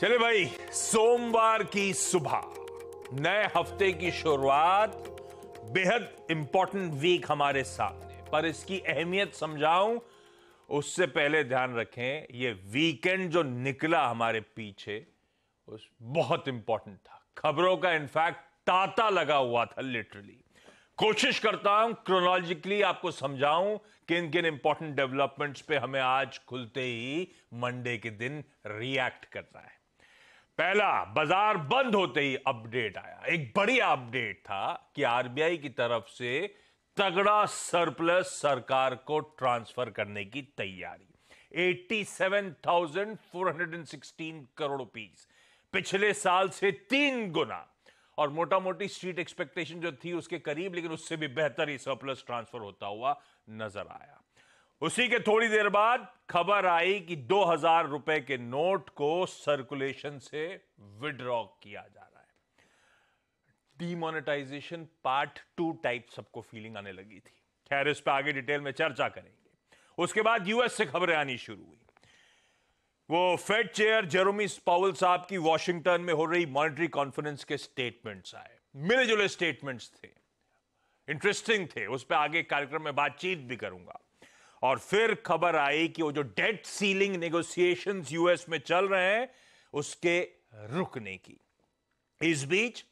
चले भाई सोमवार की सुबह नए हफ्ते की शुरुआत बेहद इंपॉर्टेंट वीक हमारे सामने पर इसकी अहमियत समझाऊं उससे पहले ध्यान रखें ये वीकेंड जो निकला हमारे पीछे उस बहुत इंपॉर्टेंट था खबरों का इनफैक्ट ताता लगा हुआ था लिटरली कोशिश करता हूं क्रोनोलॉजिकली आपको समझाऊं किन किन इंपॉर्टेंट डेवलपमेंट्स पे हमें आज खुलते ही मंडे के दिन रिएक्ट करना है पहला बाजार बंद होते ही अपडेट आया एक बढ़िया अपडेट था कि आरबीआई की तरफ से तगड़ा सरप्लस सरकार को ट्रांसफर करने की तैयारी 87,416 करोड़ रुपीज पिछले साल से तीन गुना और मोटा मोटी स्ट्रीट एक्सपेक्टेशन जो थी उसके करीब लेकिन उससे भी बेहतर ही सरप्लस ट्रांसफर होता हुआ नजर आया उसी के थोड़ी देर बाद खबर आई कि दो हजार रुपए के नोट को सर्कुलेशन से विड्रॉ किया जा रहा है डीमोनेटाइजेशन पार्ट टू टाइप सबको फीलिंग आने लगी थी खैर इस पर आगे डिटेल में चर्चा करेंगे उसके बाद यूएस से खबरें आनी शुरू हुई वो फेड चेयर जेरोमी पावल साहब की वॉशिंगटन में हो रही मॉनिटरी कॉन्फ्रेंस के स्टेटमेंट्स आए मिले जुले स्टेटमेंट्स थे इंटरेस्टिंग थे उस पर आगे कार्यक्रम में बातचीत भी करूंगा और फिर खबर आई कि वो जो डेट सीलिंग नेगोशिएशन यूएस में चल रहे हैं उसके रुकने की इस बीच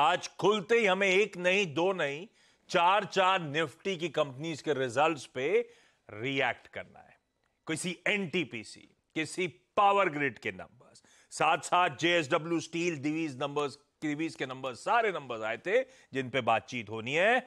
आज खुलते ही हमें एक नहीं दो नहीं चार चार निफ्टी की कंपनीज के रिजल्ट्स पे रिएक्ट करना है किसी एनटीपीसी किसी पावर ग्रिड के नंबर्स साथ साथ JSW steel Divi's numbers Divi's के नंबर्स सारे नंबर्स आए थे जिन पे बातचीत होनी है